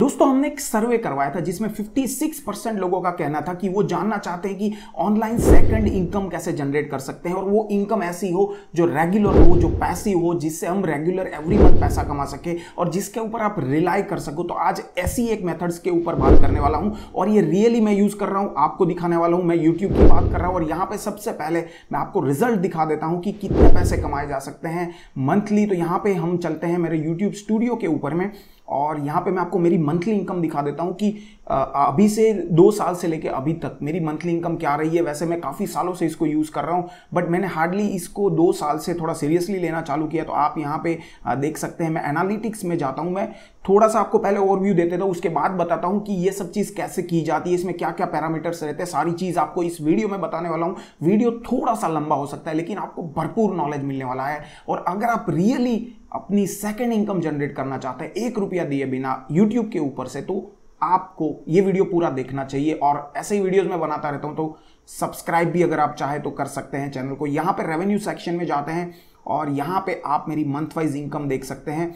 दोस्तों हमने एक सर्वे करवाया था जिसमें 56 परसेंट लोगों का कहना था कि वो जानना चाहते हैं कि ऑनलाइन सेकंड इनकम कैसे जनरेट कर सकते हैं और वो इनकम ऐसी हो जो रेगुलर हो जो पैसिव हो जिससे हम रेगुलर एवरी मंथ पैसा कमा सके और जिसके ऊपर आप रिलाई कर सको तो आज ऐसी एक मेथड्स के ऊपर बात करने वाला हूँ और ये रियली मैं यूज़ कर रहा हूँ आपको दिखाने वाला हूँ मैं यूट्यूब की बात कर रहा हूँ और यहाँ पर सबसे पहले मैं आपको रिजल्ट दिखा देता हूँ कि कितने पैसे कमाए जा सकते हैं मंथली तो यहाँ पर हम चलते हैं मेरे यूट्यूब स्टूडियो के ऊपर में और यहाँ पे मैं आपको मेरी मंथली इनकम दिखा देता हूँ कि अभी से दो साल से लेके अभी तक मेरी मंथली इनकम क्या रही है वैसे मैं काफ़ी सालों से इसको यूज़ कर रहा हूँ बट मैंने हार्डली इसको दो साल से थोड़ा सीरियसली लेना चालू किया तो आप यहाँ पे देख सकते हैं मैं एनालिटिक्स में जाता हूँ मैं थोड़ा सा आपको पहले ओवरव्यू देते था उसके बाद बताता हूँ कि ये सब चीज़ कैसे की जाती है इसमें क्या क्या पैरामीटर्स रहते हैं सारी चीज़ आपको इस वीडियो में बताने वाला हूँ वीडियो थोड़ा सा लंबा हो सकता है लेकिन आपको भरपूर नॉलेज मिलने वाला है और अगर आप रियली अपनी सेकेंड इनकम जनरेट करना चाहते हैं एक रुपया दिए बिना यूट्यूब के ऊपर से तो आपको ये वीडियो पूरा देखना चाहिए और ऐसे ही वीडियोस में बनाता रहता हूं तो सब्सक्राइब भी अगर आप चाहे तो कर सकते हैं चैनल को यहां पर रेवेन्यू सेक्शन में जाते हैं और यहां पे आप मेरी मंथ वाइज इनकम देख सकते हैं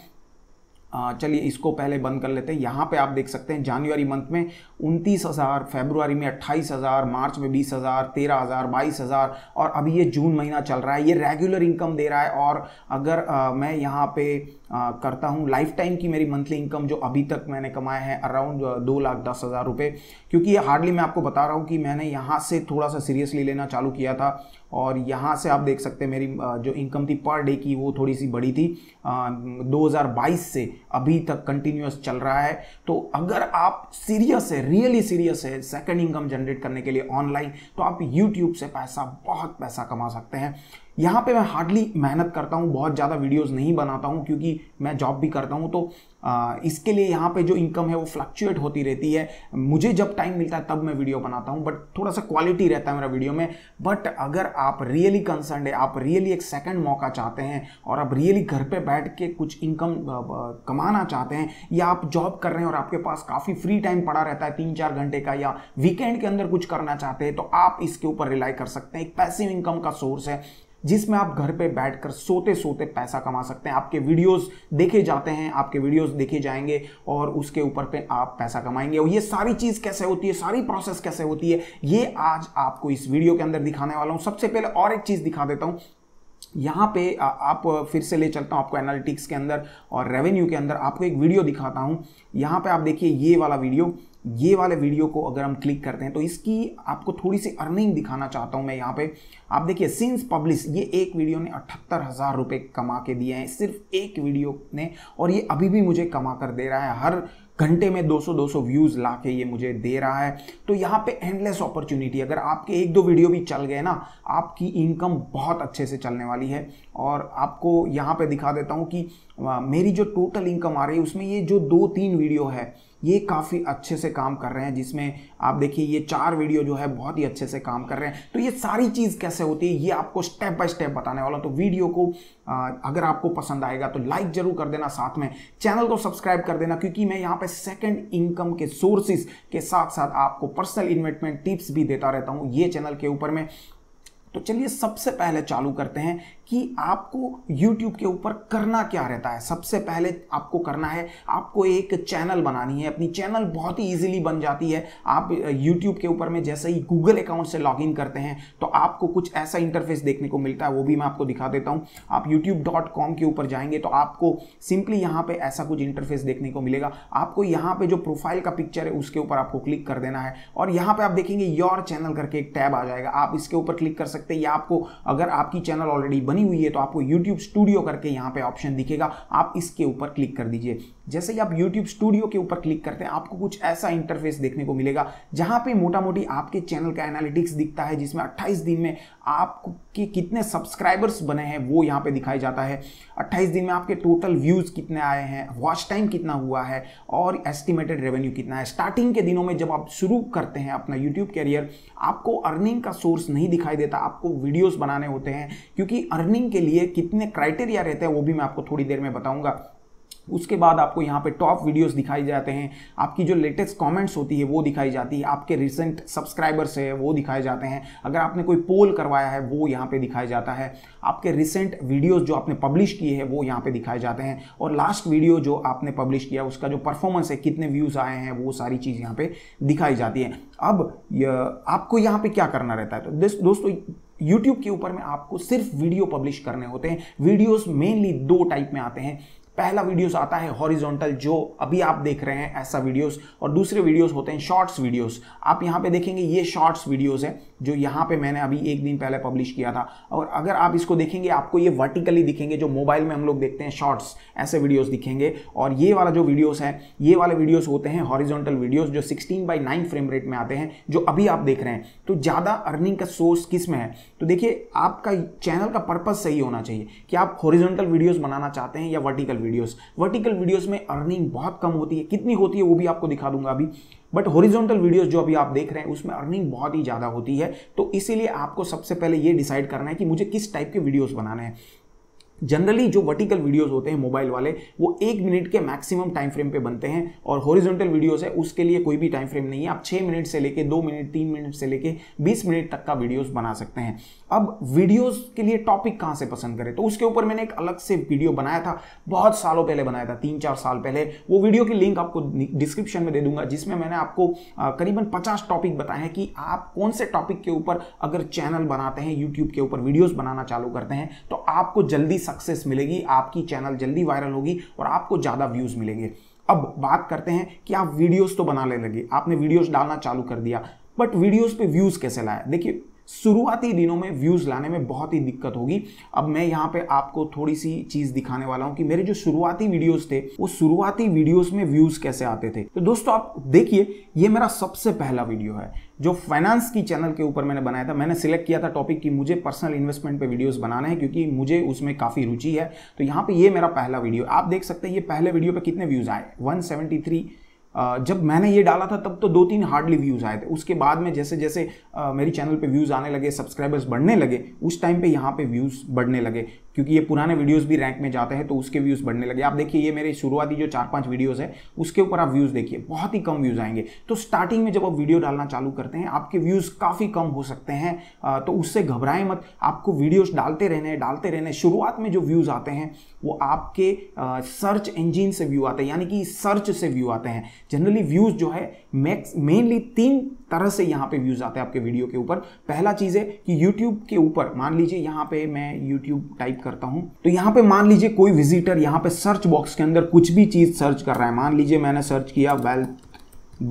चलिए इसको पहले बंद कर लेते हैं यहाँ पे आप देख सकते हैं जनवरी मंथ में उनतीस हज़ार फेबरवरी में अट्ठाईस हज़ार मार्च में बीस हज़ार तेरह हज़ार बाईस हज़ार और अभी ये जून महीना चल रहा है ये रेगुलर इनकम दे रहा है और अगर आ, मैं यहाँ पे आ, करता हूँ लाइफ टाइम की मेरी मंथली इनकम जो अभी तक मैंने कमाया है अराउंड दो लाख दस हज़ार रुपये क्योंकि ये हार्डली मैं आपको बता रहा हूँ कि मैंने यहाँ से थोड़ा सा सीरियसली लेना चालू किया था और यहाँ से आप देख सकते हैं मेरी जो इनकम थी पर डे की वो थोड़ी सी बड़ी थी आ, 2022 से अभी तक कंटिन्यूस चल रहा है तो अगर आप सीरियस है रियली सीरियस है सेकंड इनकम जनरेट करने के लिए ऑनलाइन तो आप यूट्यूब से पैसा बहुत पैसा कमा सकते हैं यहाँ पे मैं हार्डली मेहनत करता हूँ बहुत ज़्यादा वीडियोस नहीं बनाता हूँ क्योंकि मैं जॉब भी करता हूँ तो आ, इसके लिए यहाँ पे जो इनकम है वो फ्लक्चुएट होती रहती है मुझे जब टाइम मिलता है तब मैं वीडियो बनाता हूँ बट थोड़ा सा क्वालिटी रहता है मेरा वीडियो में बट अगर आप रियली कंसर्न है आप रियली एक सेकेंड मौका चाहते हैं और आप रियली घर पर बैठ के कुछ इनकम कमाना चाहते हैं या आप जॉब कर रहे हैं और आपके पास काफ़ी फ्री टाइम पड़ा रहता है तीन चार घंटे का या वीकेंड के अंदर कुछ करना चाहते हैं तो आप इसके ऊपर रिलाई कर सकते हैं एक पैसिव इनकम का सोर्स है जिसमें आप घर पे बैठकर सोते सोते पैसा कमा सकते हैं आपके वीडियोस देखे जाते हैं आपके वीडियोस देखे जाएंगे और उसके ऊपर पे आप पैसा कमाएंगे और ये सारी चीज़ कैसे होती है सारी प्रोसेस कैसे होती है ये आज आपको इस वीडियो के अंदर दिखाने वाला हूँ सबसे पहले और एक चीज़ दिखा देता हूँ यहाँ पे आप फिर से ले चलता हूँ आपको एनालिटिक्स के अंदर और रेवेन्यू के अंदर आपको एक वीडियो दिखाता हूँ यहाँ पे आप देखिए ये वाला वीडियो ये वाले वीडियो को अगर हम क्लिक करते हैं तो इसकी आपको थोड़ी सी अर्निंग दिखाना चाहता हूँ मैं यहाँ पे आप देखिए सिंस पब्लिश ये एक वीडियो ने अठहत्तर हज़ार रुपये कमा के दिए हैं सिर्फ एक वीडियो ने और ये अभी भी मुझे कमा कर दे रहा है हर घंटे में 200-200 व्यूज़ ला के ये मुझे दे रहा है तो यहाँ पे एंडलेस अपॉर्चुनिटी अगर आपके एक दो वीडियो भी चल गए ना आपकी इनकम बहुत अच्छे से चलने वाली है और आपको यहाँ पे दिखा देता हूँ कि मेरी जो टोटल इनकम आ रही है उसमें ये जो दो तीन वीडियो है ये काफ़ी अच्छे से काम कर रहे हैं जिसमें आप देखिए ये चार वीडियो जो है बहुत ही अच्छे से काम कर रहे हैं तो ये सारी चीज़ कैसे होती है ये आपको स्टेप बाय स्टेप बताने वाला तो वीडियो को अगर आपको पसंद आएगा तो लाइक जरूर कर देना साथ में चैनल को सब्सक्राइब कर देना क्योंकि मैं यहाँ पे सेकंड इनकम के सोर्सेज के साथ साथ आपको पर्सनल इन्वेस्टमेंट टिप्स भी देता रहता हूँ ये चैनल के ऊपर में तो चलिए सबसे पहले चालू करते हैं कि आपको यूट्यूब के ऊपर करना क्या रहता है सबसे पहले आपको करना है आपको एक चैनल बनानी है अपनी चैनल बहुत ही ईजिली बन जाती है आप यूट्यूब के ऊपर में जैसे ही गूगल अकाउंट से लॉगिन करते हैं तो आपको कुछ ऐसा इंटरफेस देखने को मिलता है वो भी मैं आपको दिखा देता हूँ आप यूट्यूब के ऊपर जाएंगे तो आपको सिंपली यहाँ पर ऐसा कुछ इंटरफेस देखने को मिलेगा आपको यहाँ पर जो प्रोफाइल का पिक्चर है उसके ऊपर आपको क्लिक कर देना है और यहाँ पर आप देखेंगे योर चैनल करके एक टैब आ जाएगा आप इसके ऊपर क्लिक कर सकते हैं या आपको अगर आपकी चैनल ऑलरेडी बनी बनी हुई है तो आपको यूट्यूब स्टूडियो करके यहाँ पे ऑप्शन दिखेगा आप इसके ऊपर क्लिक कर दीजिए जैसे ही आप YouTube स्टूडियो के ऊपर क्लिक करते हैं आपको कुछ ऐसा इंटरफेस देखने को मिलेगा जहां पे मोटा मोटी आपके चैनल का एनालिटिक्स दिखता है जिसमें 28 दिन में आपके कितने सब्सक्राइबर्स बने हैं वो यहाँ पे दिखाया जाता है 28 दिन में आपके टोटल व्यूज़ कितने आए हैं वॉच टाइम कितना हुआ है और एस्टिमेटेड रेवेन्यू कितना है स्टार्टिंग के दिनों में जब आप शुरू करते हैं अपना यूट्यूब कैरियर आपको अर्निंग का सोर्स नहीं दिखाई देता आपको वीडियोज़ बनाने होते हैं क्योंकि अर्निंग के लिए कितने क्राइटेरिया रहते हैं वो भी मैं आपको थोड़ी देर में बताऊँगा उसके बाद आपको यहाँ पे टॉप वीडियोस दिखाई जाते हैं आपकी जो लेटेस्ट कमेंट्स होती है वो दिखाई जाती है आपके रिसेंट सब्सक्राइबर्स है वो दिखाए जाते हैं अगर आपने कोई पोल करवाया है वो यहाँ पे दिखाया जाता है आपके रिसेंट वीडियोज़ जो आपने पब्लिश किए हैं वो यहाँ पर दिखाए जाते हैं और लास्ट वीडियो जो आपने पब्लिश किया उसका जो परफॉर्मेंस है कितने व्यूज़ आए हैं वो सारी चीज़ यहाँ पर दिखाई जाती है अब आपको यहाँ पर क्या करना रहता है तो दोस्तों यूट्यूब के ऊपर में आपको सिर्फ वीडियो पब्लिश करने होते हैं वीडियोस मेनली दो टाइप में आते हैं पहला वीडियोस आता है हॉरिजॉन्टल जो अभी आप देख रहे हैं ऐसा वीडियोस और दूसरे वीडियोस होते हैं शॉर्ट्स वीडियोस आप यहाँ पे देखेंगे ये शॉर्ट्स वीडियोस है जो यहाँ पे मैंने अभी एक दिन पहले पब्लिश किया था और अगर आप इसको देखेंगे आपको ये वर्टिकली दिखेंगे जो मोबाइल में हम लोग देखते हैं शॉर्ट्स ऐसे वीडियोस दिखेंगे और ये वाला जो वीडियोस है ये वाले वीडियोस होते हैं हॉरिजॉन्टल वीडियोस जो 16 बाई 9 फ्रेम रेट में आते हैं जो अभी आप देख रहे हैं तो ज़्यादा अर्निंग का सोर्स किस में है तो देखिए आपका चैनल का पर्पज़ सही होना चाहिए कि आप हॉरिजॉन्टल वीडियोज़ बनाना चाहते हैं या वर्टिकल वीडियोज़ वर्टिकल वीडियोज़ में अर्निंग बहुत कम होती है कितनी होती है वो भी आपको दिखा दूंगा अभी बट हॉरिजॉन्टल वीडियोस जो अभी आप देख रहे हैं उसमें अर्निंग बहुत ही ज़्यादा होती है तो इसीलिए आपको सबसे पहले ये डिसाइड करना है कि मुझे किस टाइप के वीडियोस बनाने हैं जनरली जो वर्टिकल वीडियोस होते हैं मोबाइल वाले वो एक मिनट के मैक्सिमम टाइम फ्रेम पे बनते हैं और हॉरिजॉन्टल वीडियोस है उसके लिए कोई भी टाइम फ्रेम नहीं है आप छः मिनट से लेके दो मिनट तीन मिनट से लेके बीस मिनट तक का वीडियोस बना सकते हैं अब वीडियोस के लिए टॉपिक कहाँ से पसंद करें तो उसके ऊपर मैंने एक अलग से वीडियो बनाया था बहुत सालों पहले बनाया था तीन चार साल पहले वो वीडियो की लिंक आपको डिस्क्रिप्शन में दे दूंगा जिसमें मैंने आपको करीबन पचास टॉपिक बताए हैं कि आप कौन से टॉपिक के ऊपर अगर चैनल बनाते हैं यूट्यूब के ऊपर वीडियोज़ बनाना चालू करते हैं तो आपको जल्दी सक्सेस मिलेगी आपकी चैनल जल्दी वायरल होगी और आपको ज़्यादा व्यूज़ मिलेंगे अब बात करते हैं कि आप वीडियोस तो बनाने लगे आपने वीडियोस डालना चालू कर दिया बट वीडियोस पे व्यूज़ कैसे लाया देखिए शुरुआती दिनों में व्यूज़ लाने में बहुत ही दिक्कत होगी अब मैं यहाँ पे आपको थोड़ी सी चीज़ दिखाने वाला हूँ कि मेरे जो शुरुआती वीडियोस थे वो शुरुआती वीडियोस में व्यूज़ कैसे आते थे तो दोस्तों आप देखिए ये मेरा सबसे पहला वीडियो है जो फाइनेंस की चैनल के ऊपर मैंने बनाया था मैंने सिलेक्ट किया था टॉपिक कि मुझे पर्सनल इन्वेस्टमेंट पे वीडियोस बनाने हैं क्योंकि मुझे उसमें काफ़ी रुचि है तो यहाँ पे ये मेरा पहला वीडियो आप देख सकते हैं ये पहले वीडियो पे कितने व्यूज़ आए 173 जब मैंने ये डाला था तब तो दो तीन हार्डली व्यूज़ आए थे उसके बाद में जैसे जैसे मेरी चैनल पे व्यूज़ आने लगे सब्सक्राइबर्स बढ़ने लगे उस टाइम पे यहाँ पे व्यूज़ बढ़ने लगे क्योंकि ये पुराने वीडियोस भी रैंक में जाते हैं तो उसके व्यूज़ बढ़ने लगे आप देखिए ये मेरे शुरुआती जो चार पांच वीडियोस है उसके ऊपर आप व्यूज़ देखिए बहुत ही कम व्यूज़ आएंगे तो स्टार्टिंग में जब आप वीडियो डालना चालू करते हैं आपके व्यूज़ काफ़ी कम हो सकते हैं तो उससे घबराएं मत आपको वीडियोज़ डालते रहने डालते रहने शुरुआत में जो व्यूज़ आते हैं वो आपके सर्च इंजिन से व्यू आते हैं यानी कि सर्च से व्यू आते हैं जनरली व्यूज़ जो है मैक्स मेनली तीन तरह से यहाँ पे व्यूज़ आते हैं आपके वीडियो के ऊपर पहला चीज़ है कि यूट्यूब के ऊपर मान लीजिए यहाँ पे मैं यूट्यूब टाइप करता हूँ तो यहाँ पे मान लीजिए कोई विजिटर यहाँ पे सर्च बॉक्स के अंदर कुछ भी चीज़ सर्च कर रहा है मान लीजिए मैंने सर्च किया वेल्थ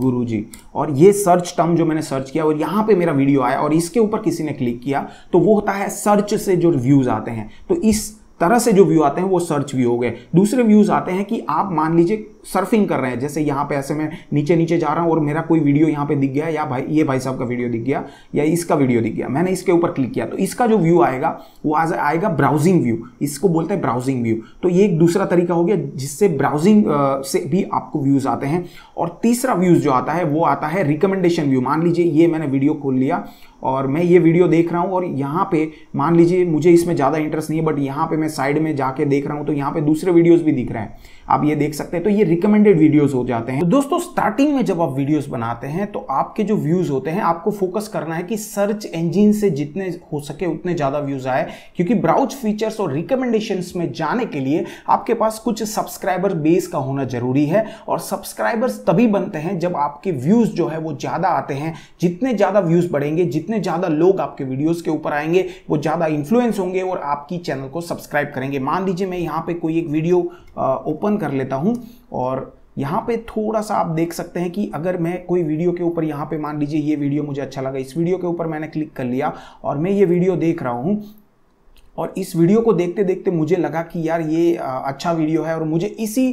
गुरुजी और ये सर्च टर्म जो मैंने सर्च किया और यहाँ पे मेरा वीडियो आया और इसके ऊपर किसी ने क्लिक किया तो वो होता है सर्च से जो व्यूज़ आते हैं तो इस तरह से जो व्यू आते हैं वो सर्च व्यू हो गए दूसरे व्यूज़ आते हैं कि आप मान लीजिए सर्फिंग कर रहे हैं जैसे यहाँ पे ऐसे मैं नीचे नीचे जा रहा हूँ और मेरा कोई वीडियो यहाँ पे दिख गया या भाई ये भाई साहब का वीडियो दिख गया या इसका वीडियो दिख गया मैंने इसके ऊपर क्लिक किया तो इसका जो व्यू आएगा वो आज आएगा ब्राउजिंग व्यू इसको बोलते हैं ब्राउजिंग व्यू तो ये एक दूसरा तरीका हो गया जिससे ब्राउजिंग से भी आपको व्यूज़ आते हैं और तीसरा व्यूज़ जो आता है वो आता है रिकमेंडेशन व्यू मान लीजिए ये मैंने वीडियो खोल लिया और मैं ये वीडियो देख रहा हूँ और यहाँ पे मान लीजिए मुझे इसमें ज़्यादा इंटरेस्ट नहीं है बट यहाँ पे मैं साइड में जाके देख रहा हूँ तो यहाँ पे दूसरे वीडियोस भी दिख रहे हैं आप ये देख सकते हैं तो ये रिकमेंडेड वीडियोस हो जाते हैं तो दोस्तों स्टार्टिंग में जब आप वीडियोस बनाते हैं तो आपके जो व्यूज होते हैं आपको फोकस करना है कि सर्च इंजिन से जितने हो सके उतने ज़्यादा व्यूज आए क्योंकि ब्राउज फीचर्स और रिकमेंडेशन में जाने के लिए आपके पास कुछ सब्सक्राइबर बेस का होना जरूरी है और सब्सक्राइबर्स तभी बनते हैं जब आपके व्यूज जो है वो ज़्यादा आते हैं जितने ज़्यादा व्यूज बढ़ेंगे जितने ज़्यादा लोग आपके वीडियोज़ के ऊपर आएंगे वो ज़्यादा इन्फ्लुएंस होंगे और आपकी चैनल को सब्सक्राइब करेंगे मान लीजिए मैं यहाँ पे कोई एक वीडियो ओपन कर लेता हूँ और यहाँ पे थोड़ा सा आप देख सकते हैं कि अगर मैं कोई वीडियो के ऊपर यहाँ पे मान लीजिए ये वीडियो मुझे अच्छा लगा इस वीडियो के ऊपर मैंने क्लिक कर लिया और मैं ये वीडियो देख रहा हूँ और इस वीडियो को देखते देखते मुझे लगा कि यार ये अच्छा वीडियो है और मुझे इसी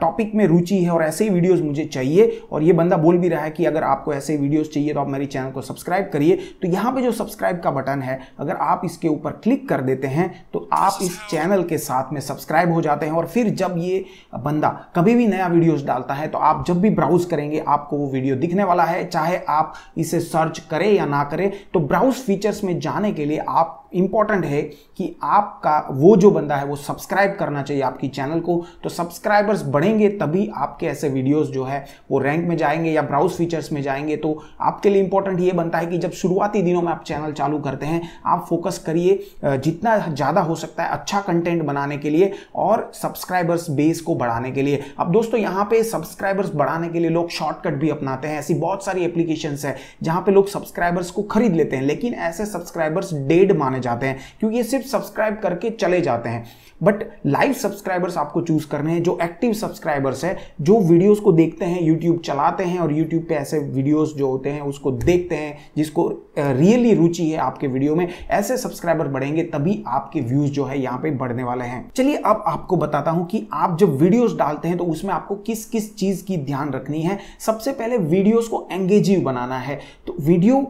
टॉपिक में रुचि है और ऐसे ही वीडियोस मुझे चाहिए और ये बंदा बोल भी रहा है कि अगर आपको ऐसे वीडियोस चाहिए तो आप मेरे चैनल को सब्सक्राइब करिए तो यहाँ पे जो सब्सक्राइब का बटन है अगर आप इसके ऊपर क्लिक कर देते हैं तो आप इस चैनल के साथ में सब्सक्राइब हो जाते हैं और फिर जब ये बंदा कभी भी नया वीडियोज़ डालता है तो आप जब भी ब्राउज करेंगे आपको वो वीडियो दिखने वाला है चाहे आप इसे सर्च करें या ना करें तो ब्राउज फीचर्स में जाने के लिए आप इंपॉर्टेंट है कि आपका वो जो बंदा है वो सब्सक्राइब करना चाहिए आपकी चैनल को तो सब्सक्राइबर्स बढ़ेंगे तभी आपके ऐसे वीडियोस जो है वो रैंक में जाएंगे या ब्राउज फीचर्स में जाएंगे तो आपके लिए इंपॉर्टेंट ये बनता है कि जब शुरुआती दिनों में आप चैनल चालू करते हैं आप फोकस करिए जितना ज़्यादा हो सकता है अच्छा कंटेंट बनाने के लिए और सब्सक्राइबर्स बेस को बढ़ाने के लिए अब दोस्तों यहाँ पे सब्सक्राइबर्स बढ़ाने के लिए लोग शॉर्टकट भी अपनाते हैं ऐसी बहुत सारी एप्लीकेशंस है जहाँ पे लोग सब्सक्राइबर्स को खरीद लेते हैं लेकिन ऐसे सब्सक्राइबर्स डेड माने पाने जाते हैं क्योंकि ये सिर्फ सब्सक्राइब करके चले जाते हैं बट लाइव सब्सक्राइबर्स आपको चूज करने हैं जो एक्टिव सब्सक्राइबर्स है जो वीडियोस को देखते हैं यूट्यूब चलाते हैं और यूट्यूब पे ऐसे वीडियोस जो होते हैं उसको देखते हैं जिसको रियली रुचि है आपके वीडियो में ऐसे सब्सक्राइबर बढ़ेंगे तभी आपके व्यूज जो है यहाँ पे बढ़ने वाले हैं चलिए अब आपको बताता हूँ कि आप जब वीडियोज डालते हैं तो उसमें आपको किस किस चीज की ध्यान रखनी है सबसे पहले वीडियोज को एंगेजिव बनाना है तो वीडियो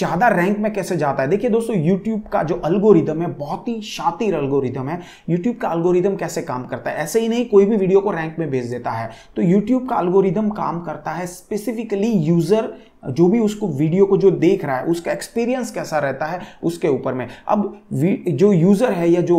ज़्यादा रैंक में कैसे जाता है देखिए दोस्तों यूट्यूब का जो अल्गोरिदम है बहुत ही शातिर अल्गोरिदम है यूट्यूब का अल्गोरिदम कैसे काम करता है ऐसे ही नहीं कोई भी वीडियो को रैंक में भेज देता है तो यूट्यूब का अल्गोरिदम काम करता है स्पेसिफिकली यूज़र जो भी उसको वीडियो को जो देख रहा है उसका एक्सपीरियंस कैसा रहता है उसके ऊपर में अब जो यूज़र है या जो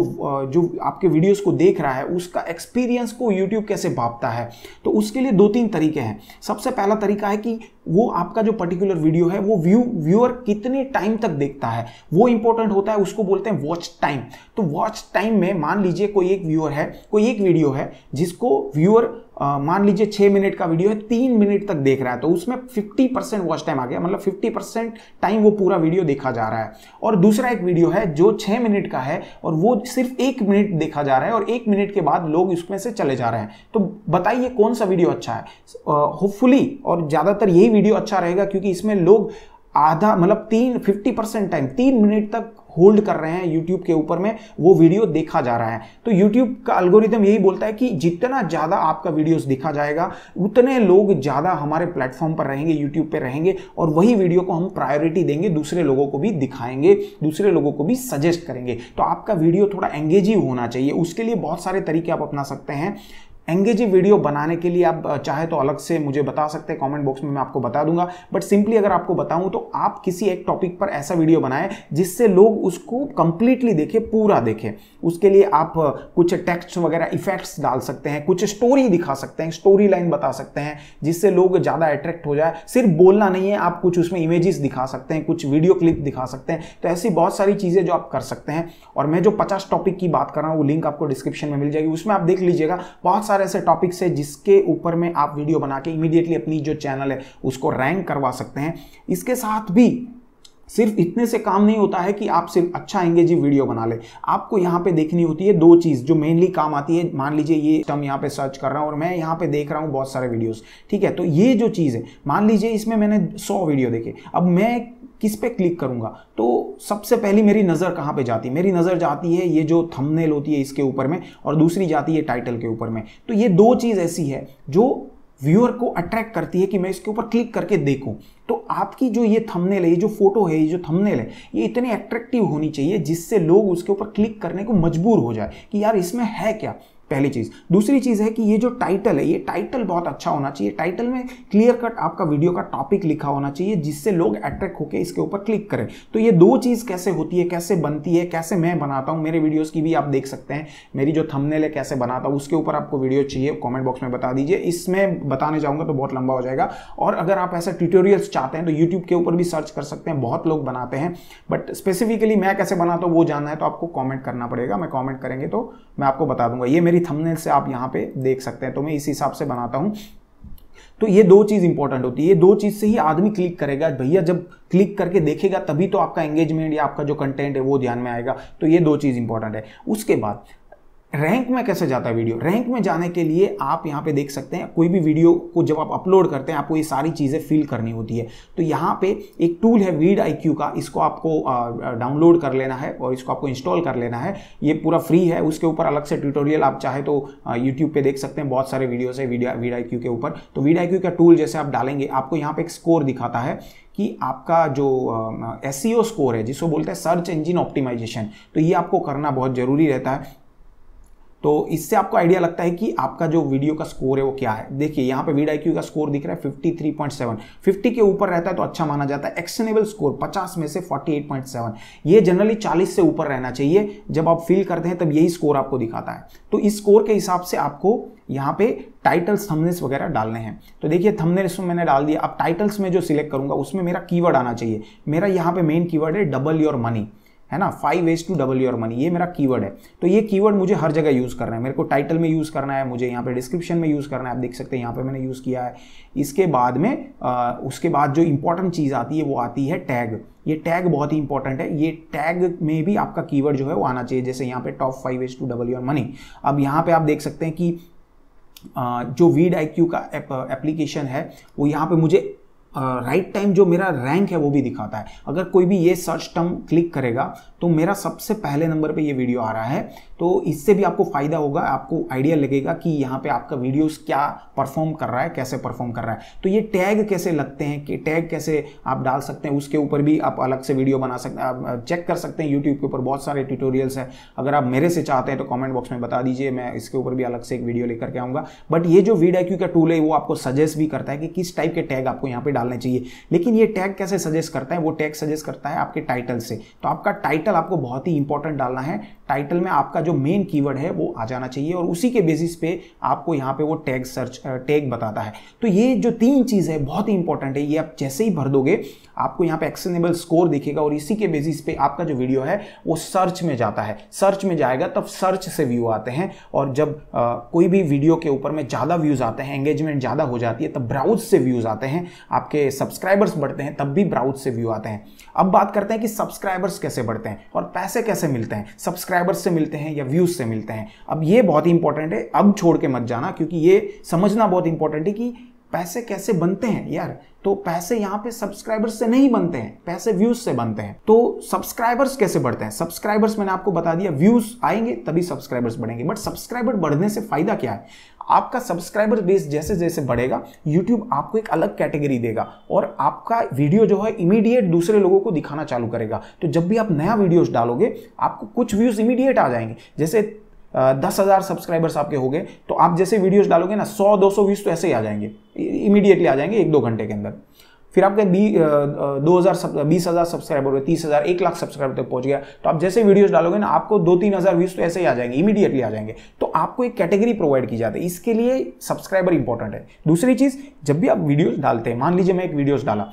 जो आपके वीडियोस को देख रहा है उसका एक्सपीरियंस को यूट्यूब कैसे भापता है तो उसके लिए दो तीन तरीके हैं सबसे पहला तरीका है कि वो आपका जो पर्टिकुलर वीडियो है वो व्यू व्यूअर कितने टाइम तक देखता है वो इंपॉर्टेंट होता है उसको बोलते हैं वॉच टाइम तो वॉच टाइम में मान लीजिए कोई एक व्यूअर है कोई एक वीडियो है जिसको व्यूअर मान लीजिए छः मिनट का वीडियो है तीन मिनट तक देख रहा है तो उसमें फिफ्टी परसेंट वॉच टाइम आ गया मतलब फिफ्टी परसेंट टाइम वो पूरा वीडियो देखा जा रहा है और दूसरा एक वीडियो है जो छः मिनट का है और वो सिर्फ एक मिनट देखा जा रहा है और एक मिनट के बाद लोग उसमें से चले जा रहे हैं तो बताइए कौन सा वीडियो अच्छा है होपफुली uh, और ज़्यादातर यही वीडियो अच्छा रहेगा क्योंकि इसमें लोग आधा मतलब तीन फिफ्टी परसेंट टाइम तीन मिनट तक होल्ड कर रहे हैं यूट्यूब के ऊपर में वो वीडियो देखा जा रहा है तो यूट्यूब का अल्गोरिदम यही बोलता है कि जितना ज़्यादा आपका वीडियोस देखा जाएगा उतने लोग ज़्यादा हमारे प्लेटफॉर्म पर रहेंगे यूट्यूब पर रहेंगे और वही वीडियो को हम प्रायोरिटी देंगे दूसरे लोगों को भी दिखाएंगे दूसरे लोगों को भी सजेस्ट करेंगे तो आपका वीडियो थोड़ा एंगेजिव होना चाहिए उसके लिए बहुत सारे तरीके आप अपना सकते हैं एंगेजिंग वीडियो बनाने के लिए आप चाहे तो अलग से मुझे बता सकते हैं कमेंट बॉक्स में मैं आपको बता दूंगा बट सिंपली अगर आपको बताऊं तो आप किसी एक टॉपिक पर ऐसा वीडियो बनाएं जिससे लोग उसको कंप्लीटली देखें पूरा देखें उसके लिए आप कुछ टेक्स्ट वगैरह इफेक्ट्स डाल सकते हैं कुछ स्टोरी दिखा सकते हैं स्टोरी लाइन बता सकते हैं जिससे लोग ज़्यादा अट्रैक्ट हो जाए सिर्फ बोलना नहीं है आप कुछ उसमें इमेजेस दिखा सकते हैं कुछ वीडियो क्लिप दिखा सकते हैं तो ऐसी बहुत सारी चीज़ें जो आप कर सकते हैं और मैं जो पचास टॉपिक की बात कर रहा हूँ वो लिंक आपको डिस्क्रिप्शन में मिल जाएगी उसमें आप देख लीजिएगा बहुत सारे सारे ऐसे टॉपिक्स हैं जिसके ऊपर में आप वीडियो बना के इमीडिएटली अपनी जो चैनल है उसको रैंक करवा सकते हैं इसके साथ भी सिर्फ इतने से काम नहीं होता है कि आप सिर्फ अच्छा एंगेजिंग वीडियो बना ले आपको यहाँ पे देखनी होती है दो चीज़ जो मेनली काम आती है मान लीजिए ये हम यहाँ पे सर्च कर रहा हूँ और मैं यहाँ पे देख रहा हूँ बहुत सारे वीडियोस ठीक है तो ये जो चीज़ है मान लीजिए इसमें मैंने सौ वीडियो देखे अब मैं किस पे क्लिक करूँगा तो सबसे पहली मेरी नज़र कहाँ पे जाती है मेरी नज़र जाती है ये जो थंबनेल होती है इसके ऊपर में और दूसरी जाती है टाइटल के ऊपर में तो ये दो चीज़ ऐसी है जो व्यूअर को अट्रैक्ट करती है कि मैं इसके ऊपर क्लिक करके देखूं तो आपकी जो ये थंबनेल है ये जो फोटो है ये जो थंबनेल है ये इतनी अट्रैक्टिव होनी चाहिए जिससे लोग उसके ऊपर क्लिक करने को मजबूर हो जाए कि यार इसमें है क्या पहली चीज़ दूसरी चीज़ है कि ये जो टाइटल है ये टाइटल बहुत अच्छा होना चाहिए टाइटल में क्लियर कट आपका वीडियो का टॉपिक लिखा होना चाहिए जिससे लोग अट्रैक्ट होकर इसके ऊपर क्लिक करें तो ये दो चीज़ कैसे होती है कैसे बनती है कैसे मैं बनाता हूं मेरे वीडियोस की भी आप देख सकते हैं मेरी जो थंबनेल है कैसे बनाता हूं उसके ऊपर आपको वीडियो चाहिए कॉमेंट बॉक्स में बता दीजिए इसमें बताने जाऊंगा तो बहुत लंबा हो जाएगा और अगर आप ऐसे ट्यूटोरियल्स चाहते हैं तो यूट्यूब के ऊपर भी सर्च कर सकते हैं बहुत लोग बनाते हैं बट स्पेसिफिकली मैं कैसे बनाता हूँ वो जानना है तो आपको कॉमेंट करना पड़ेगा मैं कॉमेंट करेंगे तो मैं आपको बता दूंगा ये मेरी थंबनेल से आप यहाँ पे देख सकते हैं तो मैं इस हिसाब से बनाता हूँ तो ये दो चीज़ इंपॉर्टेंट होती है ये दो चीज़ से ही आदमी क्लिक करेगा भैया जब क्लिक करके देखेगा तभी तो आपका एंगेजमेंट या आपका जो कंटेंट है वो ध्यान में आएगा तो ये दो चीज़ इंपॉर्टेंट है उसके बाद रैंक में कैसे जाता है वीडियो रैंक में जाने के लिए आप यहाँ पे देख सकते हैं कोई भी वीडियो को जब आप अपलोड करते हैं आपको ये सारी चीज़ें फिल करनी होती है तो यहाँ पे एक टूल है वीड आई का इसको आपको डाउनलोड कर लेना है और इसको आपको इंस्टॉल कर लेना है ये पूरा फ्री है उसके ऊपर अलग से ट्यूटोरियल आप चाहे तो यूट्यूब पर देख सकते हैं बहुत सारे वीडियोज़ है वीडियो वीड आई के ऊपर तो वीड आई का टूल जैसे आप डालेंगे आपको यहाँ पर एक स्कोर दिखाता है कि आपका जो एस स्कोर e है जिसको बोलते हैं सर्च इंजिन ऑप्टिमाइजेशन तो ये आपको करना बहुत ज़रूरी रहता है तो इससे आपको आइडिया लगता है कि आपका जो वीडियो का स्कोर है वो क्या है देखिए यहाँ पे वीडाई का स्कोर दिख रहा है 53.7 50 के ऊपर रहता है तो अच्छा माना जाता है एक्शनेबल स्कोर 50 में से 48.7 ये जनरली 40 से ऊपर रहना चाहिए जब आप फील करते हैं तब यही स्कोर आपको दिखाता है तो इस स्कोर के हिसाब से आपको यहाँ पे टाइटल्स थमनेस वगैरह डालने हैं तो देखिए थमने में मैंने डाल दिया अब टाइटल्स में जो सिलेक्ट करूंगा उसमें मेरा कीवर्ड आना चाहिए मेरा यहाँ पे मेन कीवर्ड है डबल योर मनी है ना five ways to double your money ये मेरा कीवर्ड है तो ये कीवर्ड मुझे हर जगह यूज़ करना है मेरे को टाइटल में यूज़ करना है मुझे यहाँ पे डिस्क्रिप्शन में यूज़ करना है आप देख सकते हैं यहाँ पे मैंने यूज़ किया है इसके बाद में आ, उसके बाद जो इंपॉर्टेंट चीज़ आती है वो आती है टैग ये टैग बहुत ही इंपॉर्टेंट है ये टैग में भी आपका कीवर्ड जो है वो आना चाहिए जैसे यहाँ पे top five ways to double your money अब यहाँ पे आप देख सकते हैं कि जो वीड आई का एप्लीकेशन है वो यहाँ पे मुझे राइट uh, टाइम right जो मेरा रैंक है वो भी दिखाता है अगर कोई भी ये सर्च टर्म क्लिक करेगा तो मेरा सबसे पहले नंबर पे ये वीडियो आ रहा है तो इससे भी आपको फ़ायदा होगा आपको आइडिया लगेगा कि यहाँ पे आपका वीडियोस क्या परफॉर्म कर रहा है कैसे परफॉर्म कर रहा है तो ये टैग कैसे लगते हैं कि टैग कैसे आप डाल सकते हैं उसके ऊपर भी आप अलग से वीडियो बना सकते हैं चेक कर सकते हैं यूट्यूब के ऊपर बहुत सारे ट्यूटोरियल्स हैं अगर आप मेरे से चाहते हैं तो कॉमेंट बॉक्स में बता दीजिए मैं इसके ऊपर भी अलग से एक वीडियो लेकर के आऊँगा बट ये जो वीड का टूल है वो आपको सजेस्ट भी करता है कि किस टाइप के टैग आपको यहाँ पर डालने चाहिए लेकिन ये टैग कैसे सजेस्ट करता है वो टैग सजेस्ट करता है आपके टाइटल से तो आपका टाइटल आपको बहुत ही इंपॉर्टेंट डालना है टाइटल में आपका जो मेन कीवर्ड है वो आ जाना चाहिए और उसी के बेसिस पे आपको यहाँ पे वो टैग सर्च टैग बताता है तो ये जो तीन चीज़ है बहुत ही इंपॉर्टेंट है ये आप जैसे ही भर दोगे आपको यहाँ पे एक्शनेबल स्कोर दिखेगा और इसी के बेसिस पे आपका जो वीडियो है वो सर्च में जाता है सर्च में जाएगा तब सर्च से व्यू आते हैं और जब आ, कोई भी वीडियो के ऊपर में ज़्यादा व्यूज़ आते हैं एंगेजमेंट ज़्यादा हो जाती है तब ब्राउज से व्यूज़ आते हैं आपके सब्सक्राइबर्स बढ़ते हैं तब भी ब्राउज से व्यू आते हैं अब बात करते हैं कि सब्सक्राइबर्स कैसे बढ़ते हैं और पैसे कैसे मिलते हैं सब्सक्राइब सब्सक्राइबर्स से मिलते हैं या व्यूज़ से मिलते हैं अब ये बहुत ही इंपॉर्टेंट है अब छोड़ के मत जाना क्योंकि ये समझना बहुत इंपॉर्टेंट है कि पैसे कैसे बनते हैं यार तो पैसे यहाँ पे सब्सक्राइबर्स से नहीं बनते हैं पैसे व्यूज से बनते हैं तो सब्सक्राइबर्स कैसे बढ़ते हैं सब्सक्राइबर्स मैंने आपको बता दिया व्यूज आएंगे तभी सब्सक्राइबर्स बढ़ेंगे बट सब्सक्राइबर बढ़ने से फायदा क्या है आपका सब्सक्राइबर बेस जैसे जैसे बढ़ेगा यूट्यूब आपको एक अलग कैटेगरी देगा और आपका वीडियो जो है इमीडिएट दूसरे लोगों को दिखाना चालू करेगा तो जब भी आप नया वीडियोस डालोगे आपको कुछ व्यूज़ इमीडिएट आ जाएंगे जैसे दस हज़ार सब्सक्राइबर्स आपके हो गए तो आप जैसे वीडियोस डालोगे ना सौ दो सौ व्यूज़ तो ऐसे ही आ जाएंगे इमीडिएटली आ जाएंगे एक दो घंटे के अंदर फिर आपके बी दो हज़ार बीस हज़ार सब्सक्राइबर हुए तीस हज़ार एक लाख सब्सक्राइबर तक पहुंच गया तो आप जैसे वीडियोस डालोगे ना आपको दो तीन हज़ार व्यूज़ तो ऐसे ही आ जाएंगे इमीडिएटली आ जाएंगे तो आपको एक कैटेगरी प्रोवाइड की जाती है इसके लिए सब्सक्राइबर इंपॉर्टेंट है दूसरी चीज़ जब भी आप वीडियोज़ डालते हैं मान लीजिए मैं एक वीडियोज़ डाला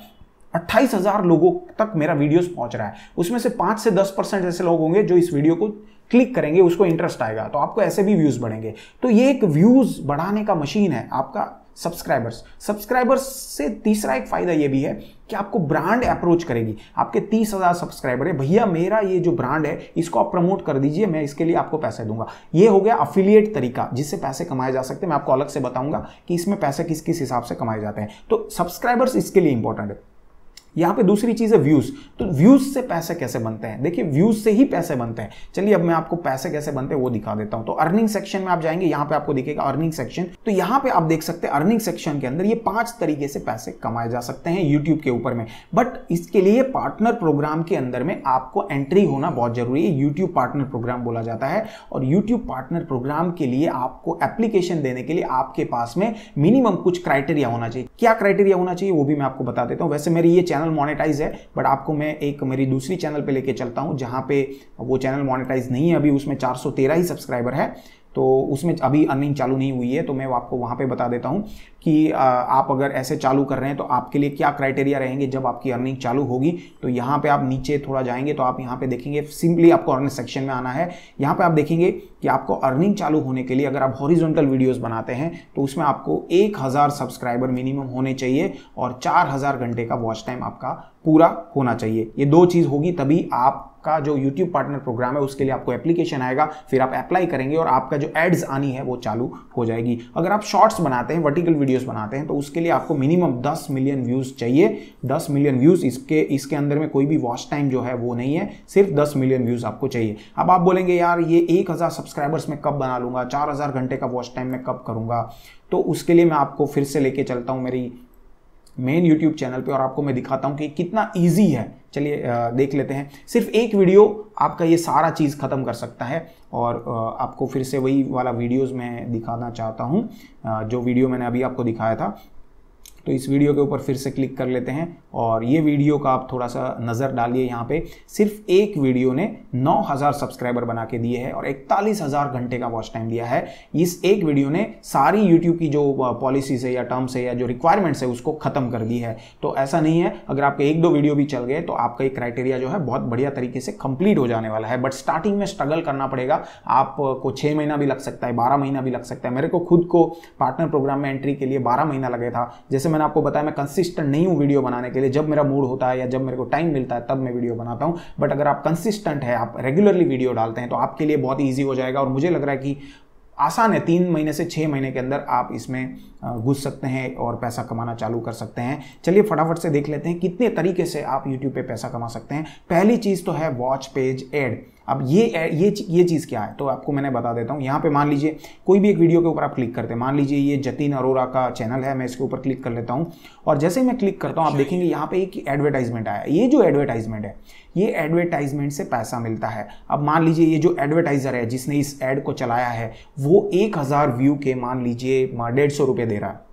अट्ठाईस हज़ार लोगों तक मेरा वीडियोस पहुंच रहा है उसमें से पाँच से दस परसेंट ऐसे लोग होंगे जो इस वीडियो को क्लिक करेंगे उसको इंटरेस्ट आएगा तो आपको ऐसे भी व्यूज़ बढ़ेंगे तो ये एक व्यूज़ बढ़ाने का मशीन है आपका सब्सक्राइबर्स सब्सक्राइबर्स से तीसरा एक फ़ायदा ये भी है कि आपको ब्रांड अप्रोच करेगी आपके तीस हज़ार सब्सक्राइबर है भैया मेरा ये जो ब्रांड है इसको आप प्रमोट कर दीजिए मैं इसके लिए आपको पैसे दूंगा ये हो गया अफिलिएट तरीका जिससे पैसे कमाए जा सकते हैं मैं आपको अलग से बताऊंगा कि इसमें पैसे किस किस हिसाब से कमाए जाते हैं तो सब्सक्राइबर्स इसके लिए इंपॉर्टेंट है यहां पे दूसरी चीज़ है व्यूज़ तो व्यूज़ से पैसे कैसे बनते हैं देखिए व्यूज़ से ही पैसे बनते हैं चलिए अब मैं आपको पैसे कैसे बनते हैं वो दिखा देता हूं तो अर्निंग सेक्शन में आप जाएंगे यहां पे आपको दिखेगा अर्निंग सेक्शन तो यहां पे आप देख सकते हैं अर्निंग सेक्शन के अंदर ये पांच तरीके से पैसे कमाए जा सकते हैं यूट्यूब के ऊपर में बट इसके लिए पार्टनर प्रोग्राम के अंदर में आपको एंट्री होना बहुत जरूरी है यूट्यूब पार्टनर प्रोग्राम बोला जाता है और यूट्यूब पार्टनर प्रोग्राम के लिए आपको एप्लीकेशन देने के लिए आपके पास में मिनिमम कुछ क्राइटेरिया होना चाहिए क्या क्राइटेरिया होना चाहिए वो भी मैं आपको बता देता हूं वैसे मेरी ये चैनल चैनल मोनेटाइज है बट आपको मैं एक मेरी दूसरी चैनल पे लेके चलता हूँ जहाँ पे वो चैनल मोनेटाइज नहीं है अभी उसमें 413 ही सब्सक्राइबर है तो उसमें अभी अर्निंग चालू नहीं हुई है तो मैं आपको वहाँ पे बता देता हूँ कि आप अगर ऐसे चालू कर रहे हैं तो आपके लिए क्या क्राइटेरिया रहेंगे जब आपकी अर्निंग चालू होगी तो यहाँ पे आप नीचे थोड़ा जाएंगे तो आप यहाँ पे देखेंगे सिंपली आपको अर्निंग सेक्शन में आना है यहाँ पे आप देखेंगे कि आपको अर्निंग चालू होने के लिए अगर आप हॉरिजोनटल वीडियोज़ बनाते हैं तो उसमें आपको एक हज़ार सब्सक्राइबर मिनिमम होने चाहिए और चार हज़ार घंटे का वॉच टाइम आपका पूरा होना चाहिए ये दो चीज़ होगी तभी आप आपका जो YouTube पार्टनर प्रोग्राम है उसके लिए आपको एप्लीकेशन आएगा फिर आप अप्लाई करेंगे और आपका जो एड्स आनी है वो चालू हो जाएगी अगर आप शॉर्ट्स बनाते हैं वर्टिकल वीडियोस बनाते हैं तो उसके लिए आपको मिनिमम 10 मिलियन व्यूज़ चाहिए 10 मिलियन व्यूज़ इसके इसके अंदर में कोई भी वॉच टाइम जो है वो नहीं है सिर्फ दस मिलियन व्यूज़ आपको चाहिए अब आप बोलेंगे यार ये एक सब्सक्राइबर्स में कब बना लूंगा चार घंटे का वॉच टाइम में कब करूंगा तो उसके लिए मैं आपको फिर से लेके चलता हूँ मेरी मेन यूट्यूब चैनल पे और आपको मैं दिखाता हूँ कि कितना ईजी है चलिए देख लेते हैं सिर्फ एक वीडियो आपका ये सारा चीज़ ख़त्म कर सकता है और आपको फिर से वही वाला वीडियोस मैं दिखाना चाहता हूँ जो वीडियो मैंने अभी आपको दिखाया था तो इस वीडियो के ऊपर फिर से क्लिक कर लेते हैं और ये वीडियो का आप थोड़ा सा नज़र डालिए यहाँ पे सिर्फ एक वीडियो ने 9000 सब्सक्राइबर बना के दिए हैं और इकतालीस घंटे का वॉच टाइम दिया है इस एक वीडियो ने सारी यूट्यूब की जो पॉलिसीज है या टर्म्स है या जो रिक्वायरमेंट्स है उसको ख़त्म कर दी है तो ऐसा नहीं है अगर आपके एक दो वीडियो भी चल गए तो आपका ये क्राइटेरिया जो है बहुत बढ़िया तरीके से कंप्लीट हो जाने वाला है बट स्टार्टिंग में स्ट्रगल करना पड़ेगा आपको छः महीना भी लग सकता है बारह महीना भी लग सकता है मेरे को खुद को पार्टनर प्रोग्राम में एंट्री के लिए बारह महीना लगे था जैसे मैं मैंने आपको बताया मैं कंसिस्टेंट नहीं हूँ वीडियो बनाने के लिए जब मेरा मूड होता है या जब मेरे को टाइम मिलता है तब मैं वीडियो बनाता हूँ बट अगर आप कंसिस्टेंट है आप रेगुलरली वीडियो डालते हैं तो आपके लिए बहुत ईजी हो जाएगा और मुझे लग रहा है कि आसान है तीन महीने से छः महीने के अंदर आप इसमें घुस सकते हैं और पैसा कमाना चालू कर सकते हैं चलिए फटाफट से देख लेते हैं कितने तरीके से आप यूट्यूब पे पैसा कमा सकते हैं पहली चीज़ तो है वॉच पेज एड अब ये ये ये चीज़ क्या है तो आपको मैंने बता देता हूँ यहाँ पे मान लीजिए कोई भी एक वीडियो के ऊपर आप क्लिक करते हैं मान लीजिए ये जतिन अरोरा का चैनल है मैं इसके ऊपर क्लिक कर लेता हूँ और जैसे ही मैं क्लिक करता हूँ आप देखेंगे यहाँ पे एक एडवर्टाइजमेंट आया ये जो एडवर्टाइजमेंट है ये एडवर्टाइजमेंट से पैसा मिलता है अब मान लीजिए ये जो एडवर्टाइज़र है जिसने इस एड को चलाया है वो एक हज़ार व्यू के मान लीजिए डेढ़ सौ रुपये दे रहा है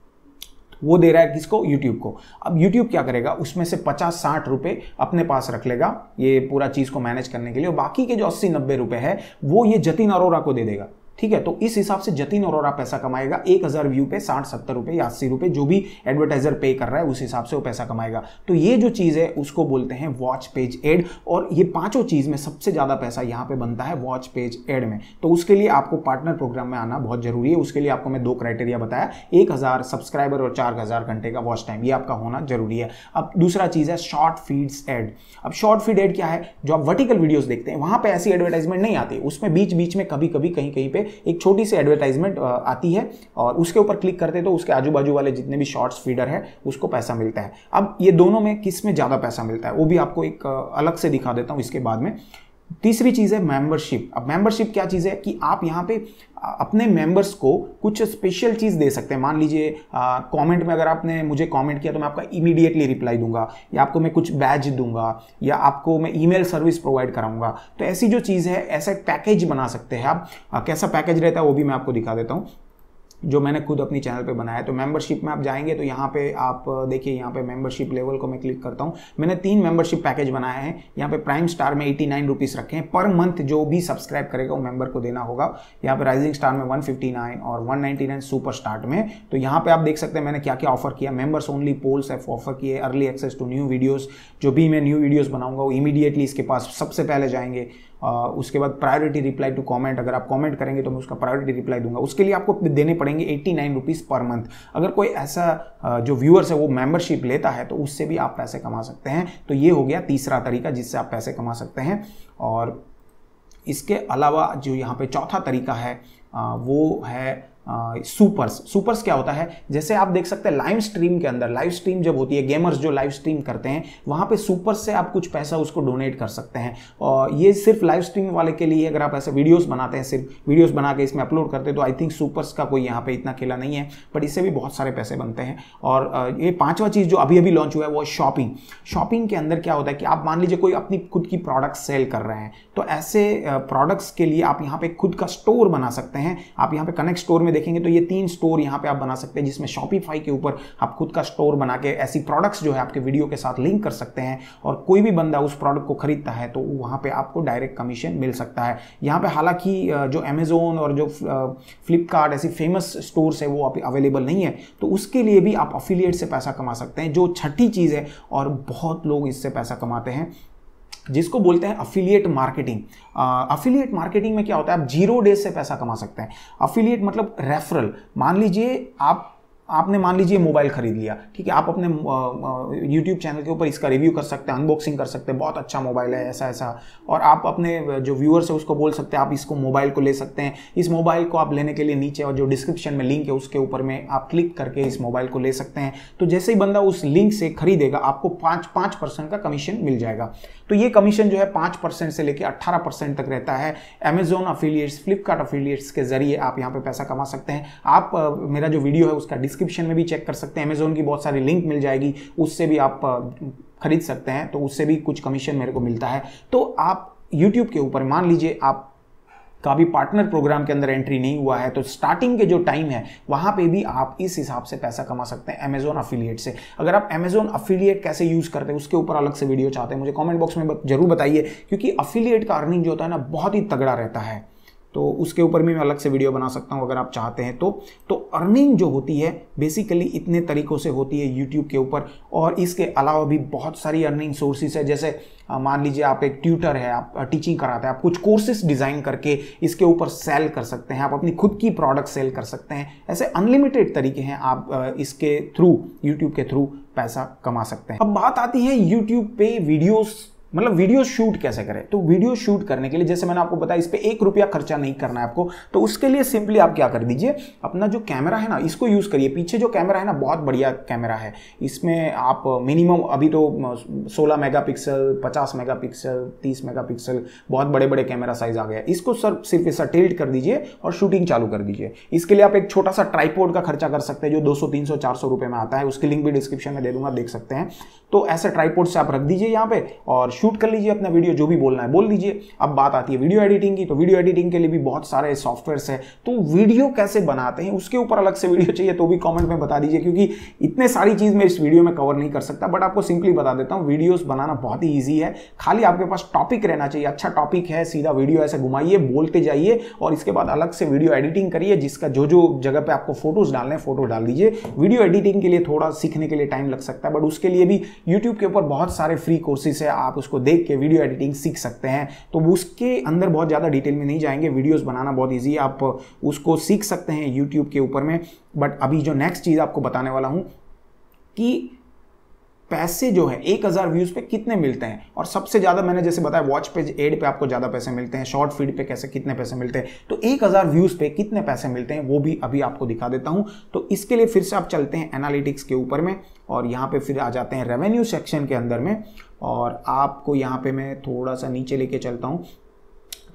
वो दे रहा है किसको यूट्यूब को अब यूट्यूब क्या करेगा उसमें से पचास साठ रुपये अपने पास रख लेगा ये पूरा चीज़ को मैनेज करने के लिए और बाकी के जो अस्सी नब्बे रुपये है वो ये जतिन अरोरा को दे देगा ठीक है तो इस हिसाब से जतिन अरोरा पैसा कमाएगा एक हज़ार व्यू पे साठ सत्तर रुपये या अस्सी रुपये जो भी एडवर्टाइजर पे कर रहा है उस हिसाब से वो पैसा कमाएगा तो ये जो चीज़ है उसको बोलते हैं वॉच पेज एड और ये पांचों चीज़ में सबसे ज़्यादा पैसा यहाँ पे बनता है वॉच पेज एड में तो उसके लिए आपको पार्टनर प्रोग्राम में आना बहुत ज़रूरी है उसके लिए आपको मैं दो क्राइटेरिया बताया एक हज़ार सब्सक्राइबर और चार हज़ार घंटे का वॉच टाइम ये आपका होना जरूरी है अब दूसरा चीज़ है शॉर्ट फीड्स एड अब शॉर्ट फीड एड क्या है जो आप वर्टिकल वीडियोज़ देखते हैं वहां पर ऐसी एडवर्टाइजमेंट नहीं आती उसमें बीच बीच में कभी कभी कहीं कहीं पर एक छोटी सी एडवर्टाइजमेंट आती है और उसके ऊपर क्लिक करते तो उसके आजू बाजू वाले जितने भी शॉर्ट्स फीडर है उसको पैसा मिलता है अब ये दोनों में किस में ज़्यादा पैसा मिलता है वो भी आपको एक अलग से दिखा देता हूँ इसके बाद में तीसरी चीज़ है मेंबरशिप अब मेंबरशिप क्या चीज़ है कि आप यहाँ पे अपने मेंबर्स को कुछ स्पेशल चीज़ दे सकते हैं मान लीजिए कमेंट में अगर आपने मुझे कमेंट किया तो मैं आपका इमीडिएटली रिप्लाई दूंगा या आपको मैं कुछ बैज दूंगा या आपको मैं ईमेल सर्विस प्रोवाइड कराऊंगा तो ऐसी जो चीज़ है ऐसा पैकेज बना सकते हैं आप आ, कैसा पैकेज रहता है वो भी मैं आपको दिखा देता हूँ जो मैंने खुद अपनी चैनल पे बनाया तो मेंबरशिप में आप जाएंगे तो यहाँ पे आप देखिए यहाँ पे मेंबरशिप लेवल को मैं क्लिक करता हूँ मैंने तीन मेंबरशिप पैकेज बनाए हैं यहाँ पे प्राइम स्टार में एटी नाइन रुपीज़ रखे हैं पर मंथ जो भी सब्सक्राइब करेगा वो मेंबर को देना होगा यहाँ पे राइजिंग स्टार में वन फिफ्टी नाइन और one ninety nine super start में तो यहाँ पे आप देख सकते हैं मैंने क्या क्या ऑफर किया members only polls F offer किए early access to new videos जो भी मैं न्यू वीडियोज़ बनाऊंगा वो इमीडिएटली इसके पास सबसे पहले जाएंगे उसके बाद प्रायोरिटी रिप्लाई टू कमेंट अगर आप कमेंट करेंगे तो मैं उसका प्रायोरिटी रिप्लाई दूंगा उसके लिए आपको देने पड़ेंगे eighty nine rupees per month अगर कोई ऐसा जो व्यूअर्स है वो मेंबरशिप लेता है तो उससे भी आप पैसे कमा सकते हैं तो ये हो गया तीसरा तरीका जिससे आप पैसे कमा सकते हैं और इसके अलावा जो यहाँ पे चौथा तरीका है वो है सुपर्स सुपर्स क्या होता है जैसे आप देख सकते हैं लाइव स्ट्रीम के अंदर लाइव स्ट्रीम जब होती है गेमर्स जो लाइव स्ट्रीम करते हैं वहाँ पे सुपर्स से आप कुछ पैसा उसको डोनेट कर सकते हैं और ये सिर्फ लाइव स्ट्रीम वाले के लिए अगर आप ऐसे वीडियोस बनाते हैं सिर्फ वीडियोस बना के इसमें अपलोड करते हैं तो आई थिंक सुपर्स का कोई यहाँ पर इतना खेला नहीं है बट इससे भी बहुत सारे पैसे बनते हैं और ये पाँचवा चीज़ जो अभी अभी लॉन्च हुआ है वो शॉपिंग शॉपिंग के अंदर क्या होता है कि आप मान लीजिए कोई अपनी खुद की प्रोडक्ट सेल कर रहे हैं तो ऐसे प्रोडक्ट्स के लिए आप यहाँ पे खुद का स्टोर बना सकते हैं आप यहाँ पे कनेक्ट स्टोर में देखेंगे तो ये तीन स्टोर यहाँ पे आप बना सकते हैं जिसमें शॉपिफाई के ऊपर आप खुद का स्टोर बना के ऐसी प्रोडक्ट्स जो है आपके वीडियो के साथ लिंक कर सकते हैं और कोई भी बंदा उस प्रोडक्ट को खरीदता है तो वहाँ पर आपको डायरेक्ट कमीशन मिल सकता है यहाँ पर हालांकि जो अमेजोन और जो फ्लिपकार्ट ऐसी फेमस स्टोर्स है वो अवेलेबल नहीं है तो उसके लिए भी आप अफिलियट से पैसा कमा सकते हैं जो छठी चीज़ है और बहुत लोग इससे पैसा कमाते हैं जिसको बोलते हैं अफिलिएट मार्केटिंग अफिलिएट मार्केटिंग में क्या होता है आप जीरो डेज से पैसा कमा सकते हैं अफिलिएट मतलब रेफरल मान लीजिए आप आपने मान लीजिए मोबाइल खरीद लिया ठीक है आप अपने यूट्यूब चैनल के ऊपर इसका रिव्यू कर सकते हैं अनबॉक्सिंग कर सकते हैं बहुत अच्छा मोबाइल है ऐसा ऐसा और आप अपने जो व्यूअर्स है उसको बोल सकते हैं आप इसको मोबाइल को ले सकते हैं इस मोबाइल को आप लेने के लिए नीचे और जो डिस्क्रिप्शन में लिंक है उसके ऊपर में आप क्लिक करके इस मोबाइल को ले सकते हैं तो जैसे ही बंदा उस लिंक से खरीदेगा आपको पाँच पाँच परसेंट का कमीशन मिल जाएगा तो ये कमीशन जो है पाँच परसेंट से लेकर अट्ठारह परसेंट तक रहता है अमेजोन अफिलियट्स फ्लिपकार्ट अफिलियट्स के जरिए आप यहाँ पर पैसा कमा सकते हैं आप मेरा जो वीडियो है उसका डिस्क्रिप्शन में भी चेक कर सकते हैं अमेजोन की बहुत सारी लिंक मिल जाएगी उससे भी आप खरीद सकते हैं तो उससे भी कुछ कमीशन मेरे को मिलता है तो आप यूट्यूब के ऊपर मान लीजिए आप का भी पार्टनर प्रोग्राम के अंदर एंट्री नहीं हुआ है तो स्टार्टिंग के जो टाइम है वहां पे भी आप इस हिसाब से पैसा कमा सकते हैं अमेजोन अफिलिएट से अगर आप अमेजोन अफिलिएट कैसे यूज करते हैं उसके ऊपर अलग से वीडियो चाहते हैं मुझे कॉमेंट बॉक्स में जरूर बताइए क्योंकि अफिलिएट का अर्निंग जो होता है ना बहुत ही तगड़ा रहता है तो उसके ऊपर भी मैं अलग से वीडियो बना सकता हूँ अगर आप चाहते हैं तो तो अर्निंग जो होती है बेसिकली इतने तरीक़ों से होती है यूट्यूब के ऊपर और इसके अलावा भी बहुत सारी अर्निंग सोर्सेज है जैसे मान लीजिए आप एक ट्यूटर है आप टीचिंग कराते हैं आप कुछ कोर्सेस डिज़ाइन करके इसके ऊपर सेल कर सकते हैं आप अपनी खुद की प्रोडक्ट सेल कर सकते हैं ऐसे अनलिमिटेड तरीके हैं आप इसके थ्रू यूट्यूब के थ्रू पैसा कमा सकते हैं अब बात आती है यूट्यूब पे वीडियोस मतलब वीडियो शूट कैसे करें तो वीडियो शूट करने के लिए जैसे मैंने आपको बताया इस पर एक रुपया खर्चा नहीं करना है आपको तो उसके लिए सिंपली आप क्या कर दीजिए अपना जो कैमरा है ना इसको यूज़ करिए पीछे जो कैमरा है ना बहुत बढ़िया कैमरा है इसमें आप मिनिमम अभी तो 16 मेगापिक्सल 50 मेगापिक्सल 30 मेगापिक्सल बहुत बड़े बड़े कैमरा साइज आ गया इसको सर सिर्फ ऐसा टेल्ट कर दीजिए और शूटिंग चालू कर दीजिए इसके लिए आप एक छोटा सा ट्राईपोर्ड का खर्चा कर सकते हैं जो दो सौ तीन सौ में आता है उसकी लिंक भी डिस्क्रिप्शन में दे दूंगा देख सकते हैं तो ऐसे ट्राईपोर्ड से आप रख दीजिए यहाँ पे और शूट कर लीजिए अपना वीडियो जो भी बोलना है बोल दीजिए अब बात आती है वीडियो एडिटिंग की तो वीडियो एडिटिंग के लिए भी बहुत सारे सॉफ्टवेयर हैं तो वीडियो कैसे बनाते हैं उसके ऊपर अलग से वीडियो चाहिए तो भी कॉमेंट में बता दीजिए क्योंकि इतने सारी चीज़ मैं इस वीडियो में कवर नहीं कर सकता बट आपको सिंपली बता देता हूँ वीडियोज बनाना बहुत ही ईजी है खाली आपके पास टॉपिक रहना चाहिए अच्छा टॉपिक है सीधा वीडियो ऐसे घुमाइए बोलते जाइए और इसके बाद अलग से वीडियो एडिटिंग करिए जिसका जो जो जगह पे आपको फोटोज डालने हैं फोटो डाल दीजिए वीडियो एडिटिंग के लिए थोड़ा सीखने के लिए टाइम लग सकता है बट उसके लिए भी यूट्यूब के ऊपर बहुत सारे फ्री कोर्सेज है आप उसको देख के वीडियो एडिटिंग सीख सकते हैं तो उसके अंदर बहुत ज़्यादा डिटेल में नहीं जाएंगे वीडियोस बनाना बहुत ईजी है आप उसको सीख सकते हैं यूट्यूब के ऊपर में बट अभी जो नेक्स्ट चीज़ आपको बताने वाला हूँ कि पैसे जो है एक हज़ार व्यूज़ पे कितने मिलते हैं और सबसे ज़्यादा मैंने जैसे बताया वॉच पे एड पे आपको ज़्यादा पैसे मिलते हैं शॉर्ट फीड पे कैसे कितने पैसे मिलते हैं तो एक हज़ार व्यूज़ पे कितने पैसे मिलते हैं वो भी अभी आपको दिखा देता हूँ तो इसके लिए फिर से आप चलते हैं एनालिटिक्स के ऊपर में और यहाँ पे फिर आ जाते हैं रेवेन्यू सेक्शन के अंदर में और आपको यहाँ पे मैं थोड़ा सा नीचे लेके चलता हूँ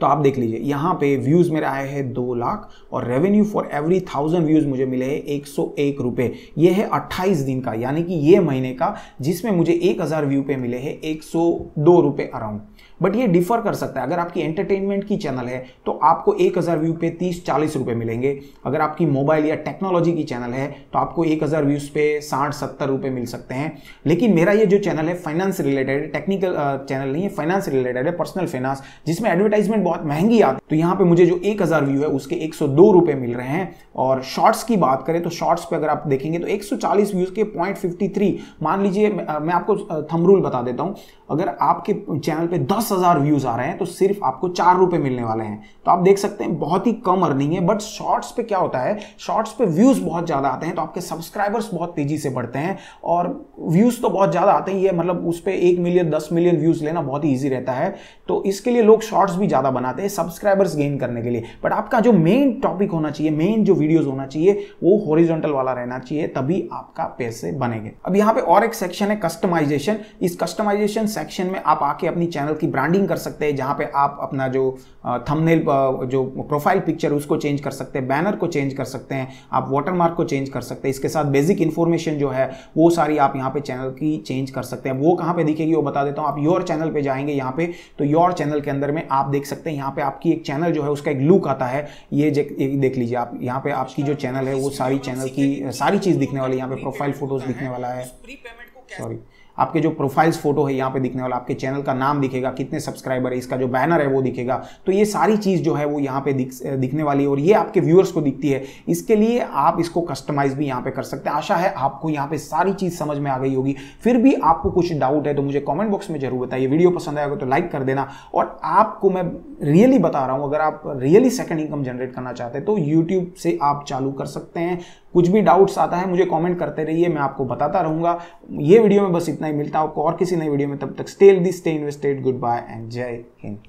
तो आप देख लीजिए यहाँ पे व्यूज़ मेरे आए हैं दो लाख और revenue for every thousand views मुझे मिले हैं एक सौ एक रुपये ये है अट्ठाईस दिन का यानी कि ये महीने का जिसमें मुझे एक हज़ार व्यू पे मिले हैं एक सौ दो रुपये अराउंड बट ये डिफर कर सकता है अगर आपकी एंटरटेनमेंट की चैनल है तो आपको एक हज़ार व्यू पे तीस चालीस रुपये मिलेंगे अगर आपकी मोबाइल या टेक्नोलॉजी की चैनल है तो आपको एक हज़ार व्यूज़ पे साठ सत्तर रुपये मिल सकते हैं लेकिन मेरा ये जो चैनल है फाइनेंस रिलेटेड टेक्निकल चैनल नहीं है फाइनेंस रिलेटेड है पर्सनल फाइनेंस जिसमें एडवर्टाइजमेंट बहुत महंगी आती है तो यहाँ पर मुझे जो एक हज़ार व्यू है उसके एक सौ दो रुपये मिल रहे हैं और शॉर्ट्स की बात करें तो शॉर्ट्स पर अगर आप देखेंगे तो एक सौ चालीस व्यूज़ के पॉइंट फिफ्टी थ्री मान लीजिए मैं आपको थमरूल बता देता हूँ अगर आपके चैनल पर दस हज़ार व्यूज़ आ रहे हैं तो सिर्फ आपको चार रुपए मिलने वाले हैं तो आप देख सकते हैं बहुत ही कम अर्निंग है बट शॉर्ट्स पे क्या होता है शॉर्ट्स पे व्यूज़ बहुत ज़्यादा आते हैं तो आपके सब्सक्राइबर्स बहुत तेज़ी से बढ़ते हैं और व्यूज़ तो बहुत ज़्यादा आते हैं ये मतलब उस पर एक मिलियन दस मिलियन व्यूज़ लेना बहुत ही ईजी रहता है तो इसके लिए लोग शॉर्ट्स भी ज़्यादा बनाते हैं सब्सक्राइबर्स गेन करने के लिए बट आपका जो मेन टॉपिक होना चाहिए मेन जो वीडियोज़ होना चाहिए वो हॉरिजॉन्टल वाला रहना चाहिए तभी आपका पैसे बनेंगे अब यहाँ पे और एक सेक्शन है कस्टमाइजेशन इस कस्टमाइजेशन सेक्शन में आप आके अपनी चैनल की ब्रांड ब्रांडिंग कर सकते हैं जहाँ पे आप अपना जो थंबनेल जो प्रोफाइल पिक्चर उसको चेंज कर सकते हैं बैनर को चेंज कर सकते हैं आप वाटरमार्क को चेंज कर सकते हैं इसके साथ बेसिक इन्फॉर्मेशन जो है वो सारी आप यहाँ पे चैनल की चेंज कर सकते हैं वो कहाँ पे दिखेगी वो बता देता हूँ आप योर चैनल पे जाएंगे यहाँ पे तो योर चैनल के अंदर में आप देख सकते हैं यहाँ पे आपकी एक चैनल जो है उसका एक लुक आता है ये देख लीजिए आप यहाँ पे आपकी जो चैनल है वो सारी चैनल की सारी चीज़ दिखने वाली यहाँ पे प्रोफाइल फोटोज दिखने वाला है सॉरी आपके जो प्रोफाइल्स फोटो है यहाँ पे दिखने वाला आपके चैनल का नाम दिखेगा कितने सब्सक्राइबर है इसका जो बैनर है वो दिखेगा तो ये सारी चीज़ जो है वो यहाँ पे दिख, दिखने वाली है और ये आपके व्यूअर्स को दिखती है इसके लिए आप इसको कस्टमाइज भी यहाँ पे कर सकते हैं आशा है आपको यहाँ पे सारी चीज़ समझ में आ गई होगी फिर भी आपको कुछ डाउट है तो मुझे कॉमेंट बॉक्स में जरूर बताइए वीडियो पसंद आएगा तो लाइक कर देना और आपको मैं रियली बता रहा हूँ अगर आप रियली सेकेंड इनकम जनरेट करना चाहते हैं तो यूट्यूब से आप चालू कर सकते हैं कुछ भी डाउट्स आता है मुझे कॉमेंट करते रहिए मैं आपको बताता रहूँगा ये वीडियो में बस इतना ही मिलता है आपको और किसी नई वीडियो में तब तक स्टेल दी stay invested goodbye and Jai Hind